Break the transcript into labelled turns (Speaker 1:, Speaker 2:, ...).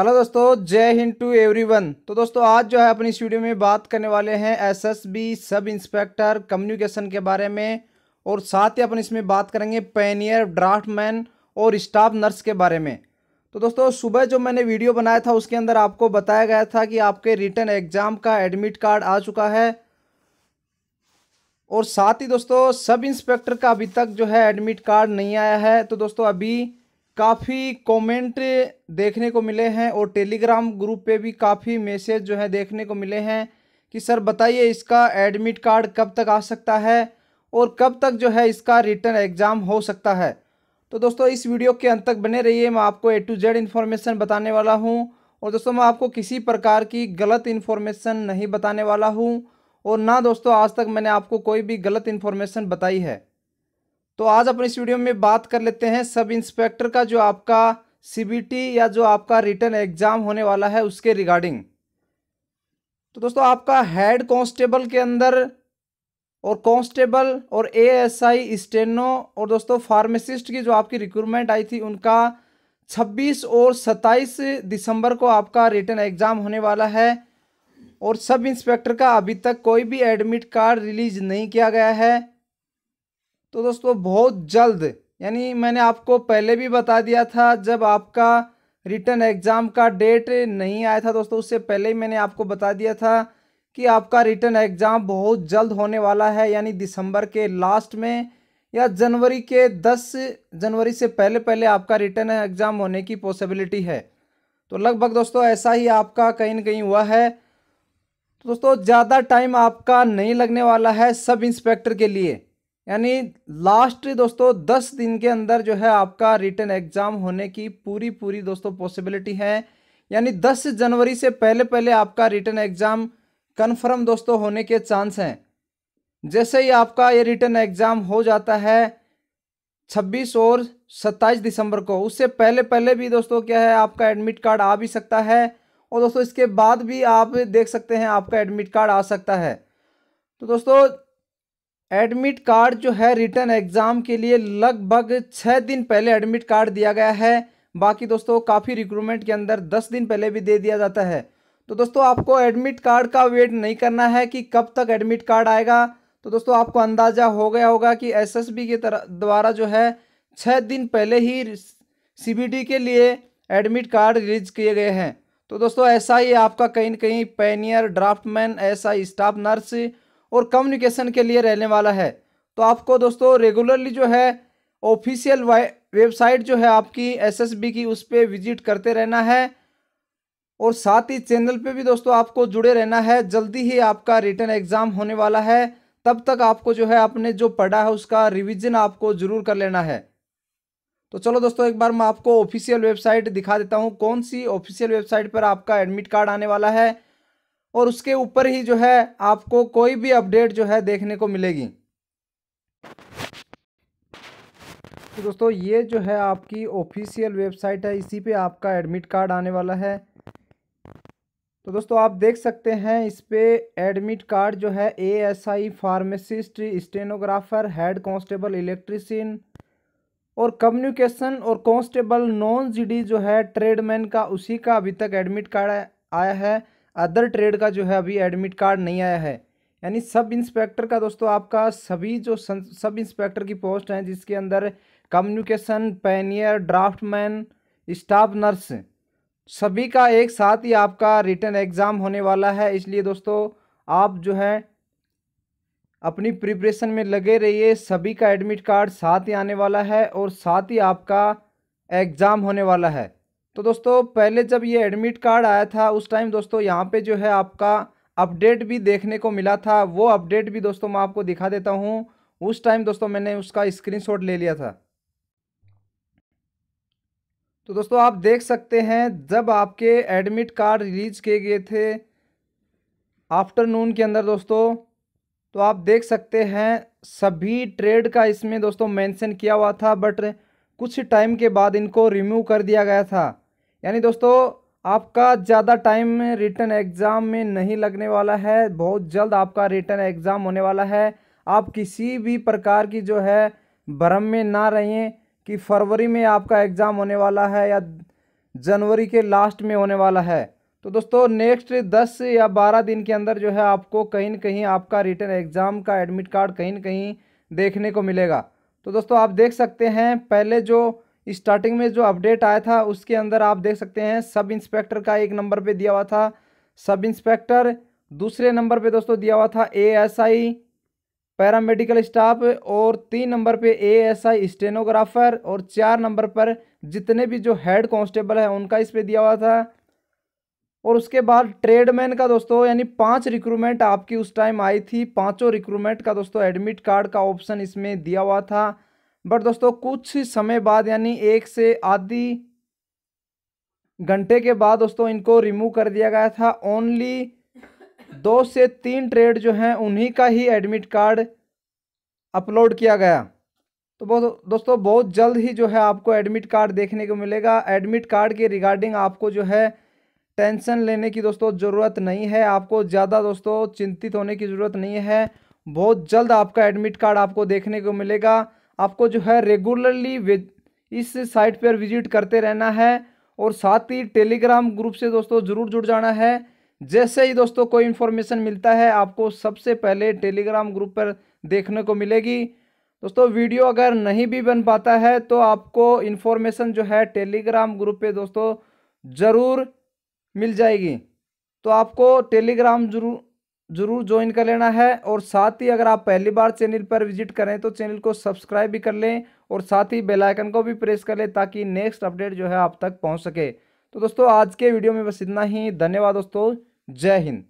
Speaker 1: hello दोस्तों जय Hind to everyone तो दोस्तों आज जो है अपनी इस वीडियो में बात करने वाले हैं एसएसबी सब इंस्पेक्टर कम्युनिकेशन के बारे में और साथ ही अपन इसमें बात करेंगे पैनियर ड्राफ्टमैन और स्टाफ नर्स के बारे में तो दोस्तों सुबह जो मैंने वीडियो बनाया था उसके अंदर आपको बताया गया था कि आपके रिटर्न एग्ज़ाम का एडमिट कार्ड आ चुका है और साथ ही दोस्तों सब इंस्पेक्टर का अभी तक जो है एडमिट कार्ड नहीं आया है तो दोस्तों अभी काफ़ी कमेंट देखने को मिले हैं और टेलीग्राम ग्रुप पे भी काफ़ी मैसेज जो है देखने को मिले हैं कि सर बताइए इसका एडमिट कार्ड कब तक आ सकता है और कब तक जो है इसका रिटर्न एग्ज़ाम हो सकता है तो दोस्तों इस वीडियो के अंत तक बने रहिए मैं आपको ए टू जेड इन्फॉर्मेशन बताने वाला हूँ और दोस्तों मैं आपको किसी प्रकार की गलत इन्फॉर्मेशन नहीं बताने वाला हूँ और ना दोस्तों आज तक मैंने आपको कोई भी गलत इन्फॉर्मेशन बताई है तो आज अपने इस वीडियो में बात कर लेते हैं सब इंस्पेक्टर का जो आपका सीबीटी या जो आपका रिटर्न एग्ज़ाम होने वाला है उसके रिगार्डिंग तो दोस्तों आपका हेड कांस्टेबल के अंदर और कांस्टेबल और एएसआई स्टेनो और दोस्तों फार्मेसिस्ट की जो आपकी रिक्रूटमेंट आई थी उनका 26 और 27 दिसंबर को आपका रिटर्न एग्ज़ाम होने वाला है और सब इंस्पेक्टर का अभी तक कोई भी एडमिट कार्ड रिलीज नहीं किया गया है तो दोस्तों बहुत जल्द यानी मैंने आपको पहले भी बता दिया था जब आपका रिटर्न एग्ज़ाम का डेट नहीं आया था दोस्तों उससे पहले ही मैंने आपको बता दिया था कि आपका रिटर्न एग्ज़ाम बहुत जल्द होने वाला है यानी दिसंबर के लास्ट में या जनवरी के दस जनवरी से पहले पहले आपका रिटर्न एग्ज़ाम होने की पॉसिबिलिटी है तो लगभग दोस्तों ऐसा ही आपका कहीं ना कहीं हुआ है तो दोस्तों ज़्यादा टाइम आपका नहीं लगने वाला है सब इंस्पेक्टर के लिए यानी लास्ट दोस्तों दस दिन के अंदर जो है आपका रिटर्न एग्ज़ाम होने की पूरी पूरी दोस्तों पॉसिबिलिटी है यानी दस जनवरी से पहले पहले आपका रिटर्न एग्ज़ाम कन्फर्म दोस्तों होने के चांस हैं जैसे ही आपका ये रिटर्न एग्ज़ाम हो जाता है छब्बीस और सत्ताईस दिसंबर को उससे पहले पहले भी दोस्तों क्या है आपका एडमिट कार्ड आ भी सकता है और दोस्तों इसके बाद भी आप देख सकते हैं आपका एडमिट कार्ड आ सकता है तो दोस्तों एडमिट कार्ड जो है रिटर्न एग्ज़ाम के लिए लगभग छः दिन पहले एडमिट कार्ड दिया गया है बाकी दोस्तों काफ़ी रिक्रूटमेंट के अंदर दस दिन पहले भी दे दिया जाता है तो दोस्तों आपको एडमिट कार्ड का वेट नहीं करना है कि कब तक एडमिट कार्ड आएगा तो दोस्तों आपको अंदाज़ा हो गया होगा कि एसएसबी के तरह द्वारा जो है छः दिन पहले ही सीबीडी के लिए एडमिट कार्ड रिलीज किए गए हैं तो दोस्तों ऐसा ही आपका कहीं ना कहीं पेनियर ड्राफ्टमैन ऐसा स्टाफ नर्स और कम्युनिकेशन के लिए रहने वाला है तो आपको दोस्तों रेगुलरली जो है ऑफिशियल वेबसाइट जो है आपकी एसएसबी की उस पर विजिट करते रहना है और साथ ही चैनल पे भी दोस्तों आपको जुड़े रहना है जल्दी ही आपका रिटर्न एग्ज़ाम होने वाला है तब तक आपको जो है आपने जो पढ़ा है उसका रिविजन आपको ज़रूर कर लेना है तो चलो दोस्तों एक बार मैं आपको ऑफिशियल वेबसाइट दिखा देता हूँ कौन सी ऑफिशियल वेबसाइट पर आपका एडमिट कार्ड आने वाला है और उसके ऊपर ही जो है आपको कोई भी अपडेट जो है देखने को मिलेगी तो दोस्तों ये जो है आपकी ऑफिशियल वेबसाइट है इसी पे आपका एडमिट कार्ड आने वाला है तो दोस्तों आप देख सकते हैं इस पर एडमिट कार्ड जो है A S I pharmacist stenographer head constable electrician और कम्युनिकेशन और कांस्टेबल नॉन जीडी जो है ट्रेडमैन का उसी का अभी तक एडमिट कार्ड आया है अदर ट्रेड का जो है अभी एडमिट कार्ड नहीं आया है यानी सब इंस्पेक्टर का दोस्तों आपका सभी जो सब इंस्पेक्टर की पोस्ट हैं जिसके अंदर communication pioneer draftsman staff nurse सभी का एक साथ ही आपका रिटर्न एग्ज़ाम होने वाला है इसलिए दोस्तों आप जो है अपनी प्रिपरेशन में लगे रहिए सभी का एडमिट कार्ड साथ ही आने वाला है और साथ ही आपका एग्ज़ाम होने वाला है तो दोस्तों पहले जब ये एडमिट कार्ड आया था उस टाइम दोस्तों यहाँ पे जो है आपका अपडेट भी देखने को मिला था वो अपडेट भी दोस्तों मैं आपको दिखा देता हूँ उस टाइम दोस्तों मैंने उसका स्क्रीनशॉट ले लिया था तो दोस्तों आप देख सकते हैं जब आपके एडमिट कार्ड रिलीज किए गए थे आफ्टरनून के अंदर दोस्तों तो आप देख सकते हैं सभी ट्रेड का इसमें दोस्तों मेंशन किया हुआ था बट कुछ टाइम के बाद इनको रिमूव कर दिया गया था यानी दोस्तों आपका ज़्यादा टाइम रिटर्न एग्ज़ाम में नहीं लगने वाला है बहुत जल्द आपका रिटर्न एग्ज़ाम होने वाला है आप किसी भी प्रकार की जो है भ्रम में ना रहें कि फरवरी में आपका एग्ज़ाम होने वाला है या जनवरी के लास्ट में होने वाला है तो दोस्तों नेक्स्ट दस या बारह दिन के अंदर जो है आपको कहीं न कहीं आपका रिटर्न एग्ज़ाम का एडमिट कार्ड कहीं न कहीं देखने को मिलेगा तो दोस्तों आप देख सकते हैं पहले जो स्टार्टिंग में जो अपडेट आया था उसके अंदर आप देख सकते हैं सब इंस्पेक्टर का एक नंबर पे दिया हुआ था सब इंस्पेक्टर दूसरे नंबर पे दोस्तों दिया हुआ था एएसआई पैरामेडिकल स्टाफ और तीन नंबर पे एएसआई स्टेनोग्राफर और चार नंबर पर जितने भी जो हेड कांस्टेबल है उनका इस पर दिया हुआ था और उसके बाद ट्रेडमैन का दोस्तों यानी पांच रिक्रूटमेंट आपकी उस टाइम आई थी पांचों रिक्रूटमेंट का दोस्तों एडमिट कार्ड का ऑप्शन इसमें दिया हुआ था बट दोस्तों कुछ समय बाद यानी एक से आधी घंटे के बाद दोस्तों इनको रिमूव कर दिया गया था ओनली दो से तीन ट्रेड जो हैं उन्हीं का ही एडमिट कार्ड अपलोड किया गया तो बहुत दोस्तों बहुत जल्द ही जो है आपको एडमिट कार्ड देखने को मिलेगा एडमिट कार्ड के रिगार्डिंग आपको जो है टेंशन लेने की दोस्तों ज़रूरत नहीं है आपको ज़्यादा दोस्तों चिंतित होने की ज़रूरत नहीं है बहुत जल्द आपका एडमिट कार्ड आपको देखने को मिलेगा आपको जो है रेगुलरली इस साइट पर विजिट करते रहना है और साथ ही टेलीग्राम ग्रुप से दोस्तों ज़रूर जुड़ जाना है जैसे ही दोस्तों कोई इन्फॉर्मेशन मिलता है आपको सबसे पहले टेलीग्राम ग्रुप पर देखने को मिलेगी दोस्तों वीडियो अगर नहीं भी बन पाता है तो आपको इन्फॉर्मेशन जो है टेलीग्राम ग्रुप पे दोस्तों ज़रूर मिल जाएगी तो आपको टेलीग्राम जरूर ज़रूर ज्वाइन कर लेना है और साथ ही अगर आप पहली बार चैनल पर विजिट करें तो चैनल को सब्सक्राइब भी कर लें और साथ ही बेल आइकन को भी प्रेस कर लें ताकि नेक्स्ट अपडेट जो है आप तक पहुंच सके तो दोस्तों आज के वीडियो में बस इतना ही धन्यवाद दोस्तों जय हिंद